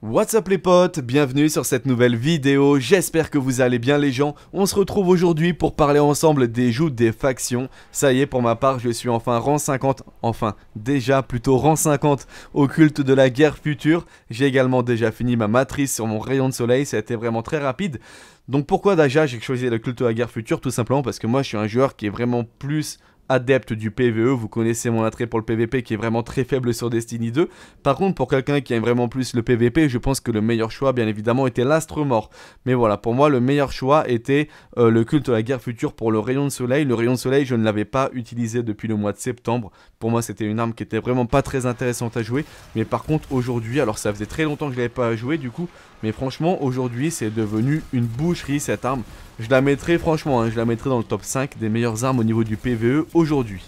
What's up les potes, bienvenue sur cette nouvelle vidéo, j'espère que vous allez bien les gens, on se retrouve aujourd'hui pour parler ensemble des joues des factions, ça y est pour ma part je suis enfin rang 50, enfin déjà plutôt rang 50 au culte de la guerre future, j'ai également déjà fini ma matrice sur mon rayon de soleil, ça a été vraiment très rapide, donc pourquoi déjà j'ai choisi le culte de la guerre future Tout simplement parce que moi je suis un joueur qui est vraiment plus adepte du PvE, vous connaissez mon attrait pour le PvP qui est vraiment très faible sur Destiny 2. Par contre, pour quelqu'un qui aime vraiment plus le PvP, je pense que le meilleur choix, bien évidemment, était l'astre mort. Mais voilà, pour moi, le meilleur choix était euh, le culte de la guerre future pour le rayon de soleil. Le rayon de soleil, je ne l'avais pas utilisé depuis le mois de septembre. Pour moi, c'était une arme qui était vraiment pas très intéressante à jouer. Mais par contre, aujourd'hui, alors ça faisait très longtemps que je l'avais pas joué, du coup, mais franchement, aujourd'hui, c'est devenu une boucherie cette arme. Je la mettrai, franchement, hein, je la mettrai dans le top 5 des meilleures armes au niveau du PVE aujourd'hui.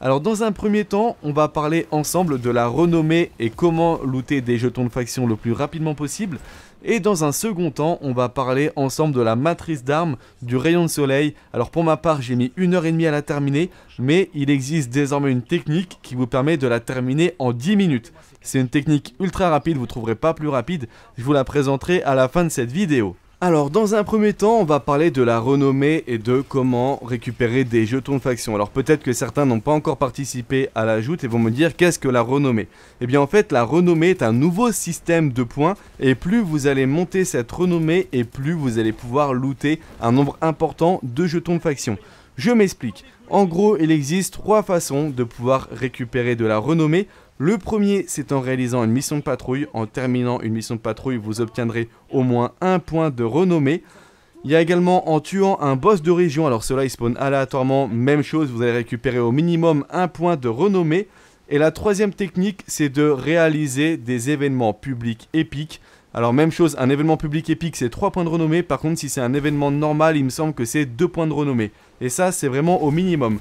Alors dans un premier temps, on va parler ensemble de la renommée et comment looter des jetons de faction le plus rapidement possible. Et dans un second temps, on va parler ensemble de la matrice d'armes du rayon de soleil. Alors pour ma part, j'ai mis une heure et demie à la terminer, mais il existe désormais une technique qui vous permet de la terminer en 10 minutes. C'est une technique ultra rapide, vous ne trouverez pas plus rapide, je vous la présenterai à la fin de cette vidéo. Alors, dans un premier temps, on va parler de la renommée et de comment récupérer des jetons de faction. Alors, peut-être que certains n'ont pas encore participé à joute et vont me dire qu'est-ce que la renommée Eh bien, en fait, la renommée est un nouveau système de points et plus vous allez monter cette renommée et plus vous allez pouvoir looter un nombre important de jetons de faction. Je m'explique. En gros, il existe trois façons de pouvoir récupérer de la renommée. Le premier, c'est en réalisant une mission de patrouille. En terminant une mission de patrouille, vous obtiendrez au moins un point de renommée. Il y a également en tuant un boss de région, alors cela il spawn aléatoirement, même chose, vous allez récupérer au minimum un point de renommée. Et la troisième technique, c'est de réaliser des événements publics épiques. Alors même chose, un événement public épique c'est trois points de renommée, par contre si c'est un événement normal il me semble que c'est deux points de renommée. Et ça c'est vraiment au minimum.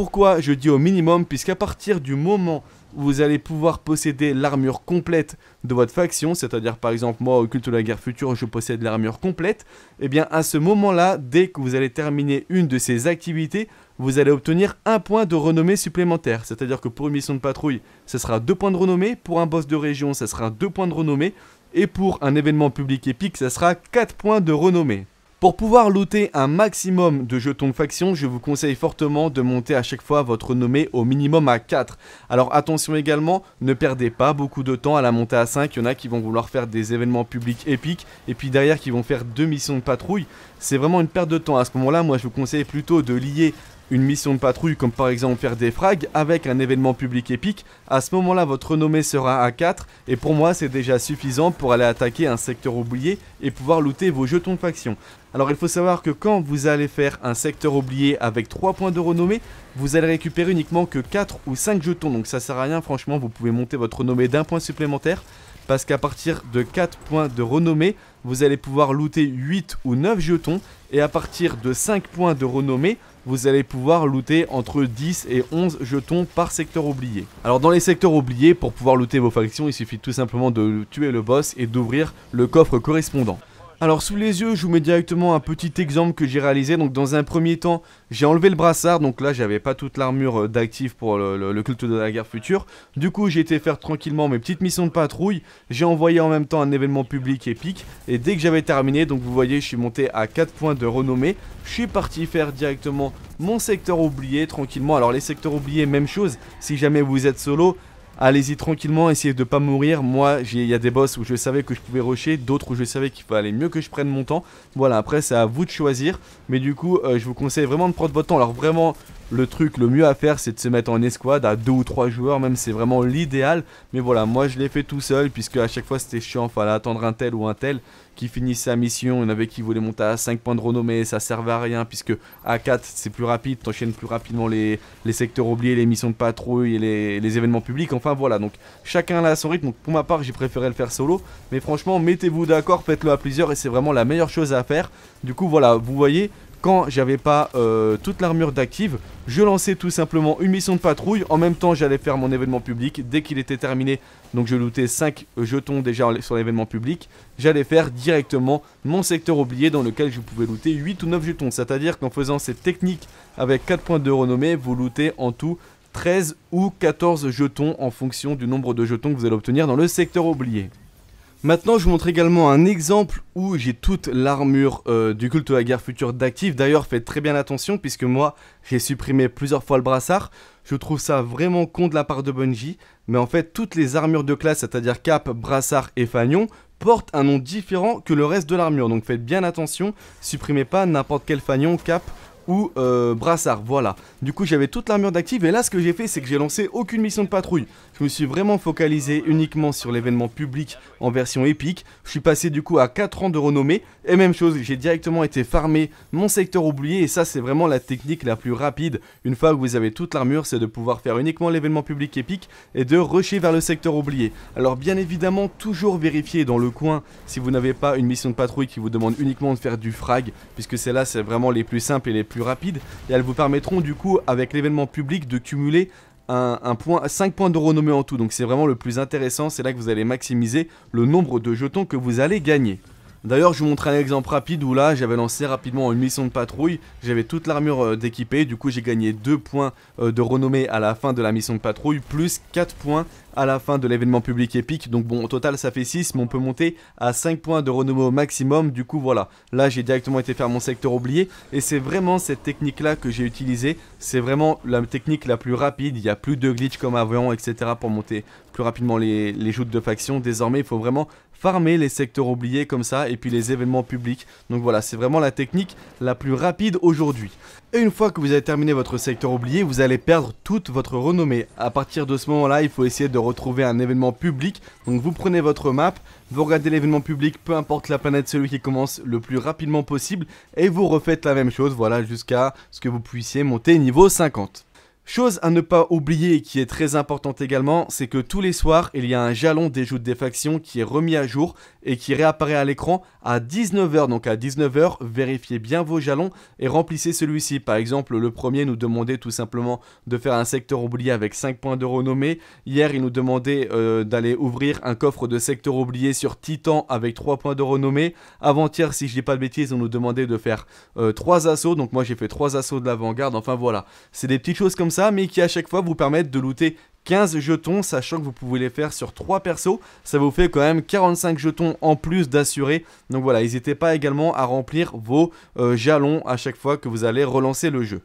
Pourquoi je dis au minimum Puisqu'à partir du moment où vous allez pouvoir posséder l'armure complète de votre faction, c'est-à-dire par exemple moi au culte de la guerre future je possède l'armure complète, et eh bien à ce moment-là, dès que vous allez terminer une de ces activités, vous allez obtenir un point de renommée supplémentaire. C'est-à-dire que pour une mission de patrouille, ce sera deux points de renommée, pour un boss de région, ce sera deux points de renommée, et pour un événement public épique, ce sera quatre points de renommée. Pour pouvoir looter un maximum de jetons de faction, je vous conseille fortement de monter à chaque fois votre nommé au minimum à 4. Alors attention également, ne perdez pas beaucoup de temps à la montée à 5, il y en a qui vont vouloir faire des événements publics épiques, et puis derrière qui vont faire deux missions de patrouille. C'est vraiment une perte de temps, à ce moment là moi je vous conseille plutôt de lier une mission de patrouille comme par exemple faire des frags avec un événement public épique, à ce moment-là votre renommée sera à 4 et pour moi c'est déjà suffisant pour aller attaquer un secteur oublié et pouvoir looter vos jetons de faction. Alors il faut savoir que quand vous allez faire un secteur oublié avec 3 points de renommée, vous allez récupérer uniquement que 4 ou 5 jetons donc ça sert à rien franchement vous pouvez monter votre renommée d'un point supplémentaire parce qu'à partir de 4 points de renommée, vous allez pouvoir looter 8 ou 9 jetons, et à partir de 5 points de renommée, vous allez pouvoir looter entre 10 et 11 jetons par secteur oublié. Alors dans les secteurs oubliés, pour pouvoir looter vos factions, il suffit tout simplement de tuer le boss et d'ouvrir le coffre correspondant. Alors sous les yeux, je vous mets directement un petit exemple que j'ai réalisé. Donc dans un premier temps, j'ai enlevé le brassard. Donc là, j'avais pas toute l'armure euh, d'actif pour le, culte de la guerre future. Du coup, j'ai été faire tranquillement mes petites missions de patrouille. J'ai envoyé en même temps un événement public épique. Et dès que j'avais terminé, donc vous voyez, je suis monté à 4 points de renommée. Je suis parti faire directement mon secteur oublié tranquillement. Alors les secteurs oubliés, même chose. Si jamais vous êtes solo, allez-y tranquillement, essayez de pas mourir. Moi, il y a des boss où je savais que je pouvais rusher, d'autres où je savais qu'il fallait mieux que je prenne mon temps. Voilà, après, c'est à vous de choisir. Mais du coup, euh, je vous conseille vraiment de prendre votre temps. Alors, vraiment, le truc le mieux à faire c'est de se mettre en escouade à deux ou trois joueurs même c'est vraiment l'idéal mais voilà moi je l'ai fait tout seul puisque à chaque fois c'était chiant fallait attendre un tel ou un tel qui finit sa mission, il y en avait qui voulaient monter à 5 points de renommée, ça servait à rien puisque à 4 c'est plus rapide, t'enchaînes plus rapidement les, secteurs oubliés, les missions de patrouille et les, événements publics, enfin voilà, donc chacun a son rythme, donc pour ma part j'ai préféré le faire solo, mais franchement mettez-vous d'accord, faites-le à plusieurs et c'est vraiment la meilleure chose à faire, du coup voilà, vous voyez, quand j'avais pas euh, toute l'armure d'active, je lançais tout simplement une mission de patrouille. En même temps, j'allais faire mon événement public. Dès qu'il était terminé, donc je lootais 5 jetons déjà sur l'événement public, j'allais faire directement mon secteur oublié dans lequel je pouvais looter 8 ou 9 jetons. C'est-à-dire qu'en faisant cette technique avec 4 points de renommée, vous lootez en tout 13 ou 14 jetons en fonction du nombre de jetons que vous allez obtenir dans le secteur oublié. Maintenant, je vous montre également un exemple où j'ai toute l'armure euh, du culte de la guerre future d'actif. D'ailleurs, faites très bien attention puisque moi, j'ai supprimé plusieurs fois le brassard. Je trouve ça vraiment con de la part de Bungie. Mais en fait, toutes les armures de classe, c'est-à-dire cap, brassard et fanion, portent un nom différent que le reste de l'armure. Donc faites bien attention, supprimez pas n'importe quel fanion, cap ou euh, brassard, voilà. Du coup j'avais toute l'armure d'active et là ce que j'ai fait c'est que j'ai lancé aucune mission de patrouille. Je me suis vraiment focalisé uniquement sur l'événement public en version épique. Je suis passé du coup à 4 ans de renommée et même chose, j'ai directement été farmé mon secteur oublié et ça c'est vraiment la technique la plus rapide. Une fois que vous avez toute l'armure c'est de pouvoir faire uniquement l'événement public épique et de rusher vers le secteur oublié. Alors bien évidemment toujours vérifier dans le coin si vous n'avez pas une mission de patrouille qui vous demande uniquement de faire du frag puisque c'est là c'est vraiment les plus simples et les plus rapide et elles vous permettront du coup avec l'événement public de cumuler un, point, 5 points de renommée en tout. Donc c'est vraiment le plus intéressant, c'est là que vous allez maximiser le nombre de jetons que vous allez gagner. D'ailleurs, je vous montre un exemple rapide où là, j'avais lancé rapidement une mission de patrouille, j'avais toute l'armure d'équipé euh, d'équipée, du coup j'ai gagné 2 points euh, de renommée à la fin de la mission de patrouille, plus 4 points à la fin de l'événement public épique. Donc bon, au total ça fait 6, mais on peut monter à 5 points de renommée au maximum. Du coup voilà, là j'ai directement été faire mon secteur oublié. Et c'est vraiment cette technique là que j'ai utilisée. C'est vraiment la technique la plus rapide. Il n'y a plus de glitch comme avant, etc. pour monter plus rapidement les, les joutes de faction. Désormais il faut vraiment farmer les secteurs oubliés comme ça et puis les événements publics. Donc voilà, c'est vraiment la technique la plus rapide aujourd'hui. Et une fois que vous avez terminé votre secteur oublié, vous allez perdre toute votre renommée. À partir de ce moment-là, il faut essayer de retrouver un événement public. Donc vous prenez votre map, vous regardez l'événement public, peu importe la planète, celui qui commence le plus rapidement possible, et vous refaites la même chose, voilà, jusqu'à ce que vous puissiez monter niveau 50. Chose à ne pas oublier et qui est très importante également, c'est que tous les soirs, il y a un jalon des joutes des factions qui est remis à jour et qui réapparaît à l'écran à 19h. Donc à 19h, vérifiez bien vos jalons et remplissez celui-ci. Par exemple, le premier nous demandait tout simplement de faire un secteur oublié avec 5 points de renommée. Hier, il nous demandait euh, d'aller ouvrir un coffre de secteur oublié sur Titan avec 3 points de renommée. Avant-hier, si je dis pas de bêtises, on nous demandait de faire 3 euh, assauts. Donc moi, j'ai fait 3 assauts de l'avant-garde. Enfin voilà, c'est des petites choses comme ça mais qui à chaque fois vous permettent de looter 15 jetons, sachant que vous pouvez les faire sur 3 persos, ça vous fait quand même 45 jetons en plus d'assurer. Donc voilà, n'hésitez pas également à remplir vos euh, jalons à chaque fois que vous allez relancer le jeu.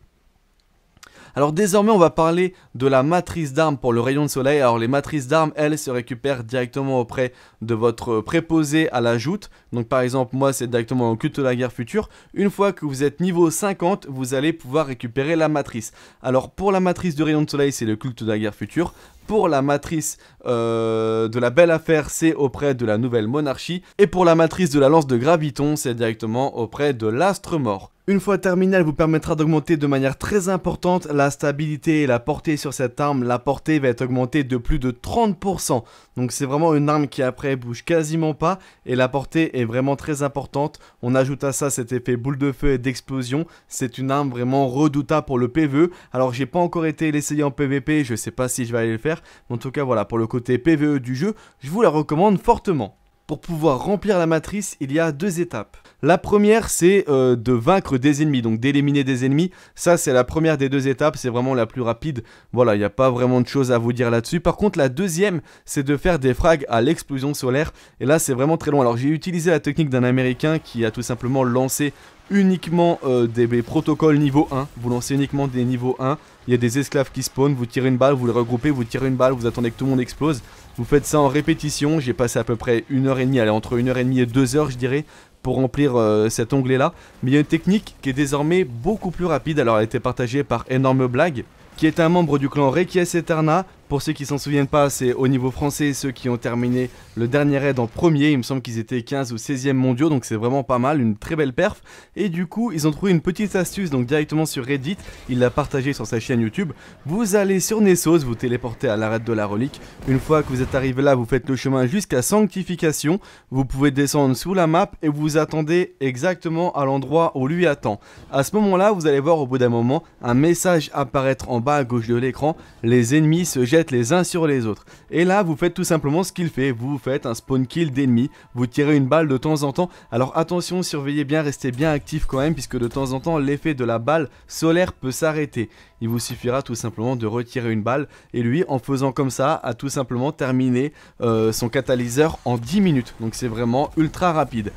Alors désormais on va parler de la matrice d'armes pour le rayon de soleil. Alors les matrices d'armes elles se récupèrent directement auprès de votre préposé à la joute. Donc par exemple moi c'est directement au culte de la guerre future. Une fois que vous êtes niveau 50 vous allez pouvoir récupérer la matrice. Alors pour la matrice du rayon de soleil c'est le culte de la guerre future. Pour la matrice euh, de la belle affaire, c'est auprès de la nouvelle monarchie. Et pour la matrice de la lance de Graviton, c'est directement auprès de l'astre mort. Une fois terminée, elle vous permettra d'augmenter de manière très importante la stabilité et la portée sur cette arme. La portée va être augmentée de plus de 30%. Donc c'est vraiment une arme qui après bouge quasiment pas et la portée est vraiment très importante. On ajoute à ça cet effet boule de feu et d'explosion. C'est une arme vraiment redoutable pour le PvE. Alors j'ai pas encore été l'essayer en PvP, je sais pas si je vais aller le faire en tout cas, voilà, pour le côté PVE du jeu, je vous la recommande fortement. Pour pouvoir remplir la matrice, il y a deux étapes. La première, c'est euh, de vaincre des ennemis, donc d'éliminer des ennemis. Ça, c'est la première des deux étapes, c'est vraiment la plus rapide. Voilà, il n'y a pas vraiment de choses à vous dire là-dessus. Par contre, la deuxième, c'est de faire des frags à l'explosion solaire. Et là, c'est vraiment très long. Alors, j'ai utilisé la technique d'un Américain qui a tout simplement lancé uniquement euh, des, protocoles niveau 1. Vous lancez uniquement des niveaux 1. Il y a des esclaves qui spawnent, vous tirez une balle, vous les regroupez, vous tirez une balle, vous attendez que tout le monde explose. Vous faites ça en répétition. J'ai passé à peu près une heure et demie, allez, entre une heure et demie et deux heures, je dirais, pour remplir euh, cet onglet-là. Mais il y a une technique qui est désormais beaucoup plus rapide. Alors, elle a été partagée par Énorme Blague, qui est un membre du clan Rekies Eterna, pour ceux qui s'en souviennent pas, c'est au niveau français ceux qui ont terminé le dernier raid en premier. Il me semble qu'ils étaient 15 ou 16e mondiaux, donc c'est vraiment pas mal, une très belle perf. Et du coup, ils ont trouvé une petite astuce, donc directement sur Reddit, il l'a partagé sur sa chaîne YouTube. Vous allez sur Nessos, vous téléportez à l'arrêt de la relique. Une fois que vous êtes arrivé là, vous faites le chemin jusqu'à Sanctification. Vous pouvez descendre sous la map et vous attendez exactement à l'endroit où lui attend. À ce moment-là, vous allez voir au bout d'un moment un message apparaître en bas à gauche de l'écran. Les ennemis se les uns sur les autres. Et là, vous faites tout simplement ce qu'il fait, vous faites un spawn kill d'ennemis, vous tirez une balle de temps en temps. Alors attention, surveillez bien, restez bien actif quand même, puisque de temps en temps, l'effet de la balle solaire peut s'arrêter. Il vous suffira tout simplement de retirer une balle, et lui, en faisant comme ça, a tout simplement terminé euh, son catalyseur en 10 minutes. Donc c'est vraiment ultra rapide.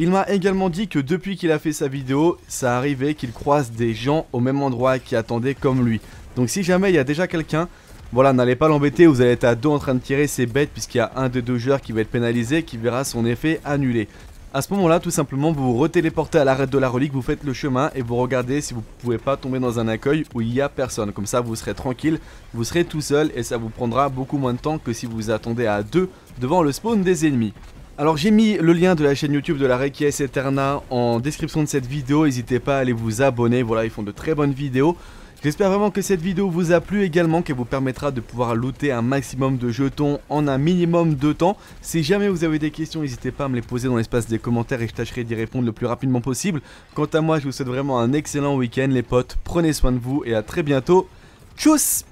Il m'a également dit que depuis qu'il a fait sa vidéo, ça arrivait qu'il croise des gens au même endroit qui attendaient comme lui. Donc si jamais il y a déjà quelqu'un voilà, n'allez pas l'embêter, vous allez être à deux en train de tirer, ces bêtes puisqu'il y a un des deux joueurs qui va être pénalisé qui verra son effet annulé. À ce moment-là, tout simplement, vous vous retéléportez à l'arrêt de la relique, vous faites le chemin et vous regardez si vous ne pouvez pas tomber dans un accueil où il n'y a personne. Comme ça, vous serez tranquille, vous serez tout seul et ça vous prendra beaucoup moins de temps que si vous attendez à deux devant le spawn des ennemis. Alors j'ai mis le lien de la chaîne YouTube de la Requies Eterna en description de cette vidéo, n'hésitez pas à aller vous abonner, voilà ils font de très bonnes vidéos. J'espère vraiment que cette vidéo vous a plu également, qu'elle vous permettra de pouvoir looter un maximum de jetons en un minimum de temps. Si jamais vous avez des questions, n'hésitez pas à me les poser dans l'espace des commentaires et je tâcherai d'y répondre le plus rapidement possible. Quant à moi, je vous souhaite vraiment un excellent week-end les potes, prenez soin de vous et à très bientôt. Tchuss